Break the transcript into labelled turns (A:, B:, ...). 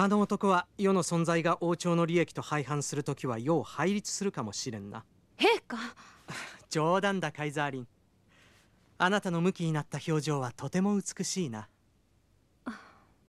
A: あの男は世の存在が王朝の利益と廃反する時は世を廃立するかもしれんな陛下冗談だカイザーリンあなたの向きになった表情はとても美しいな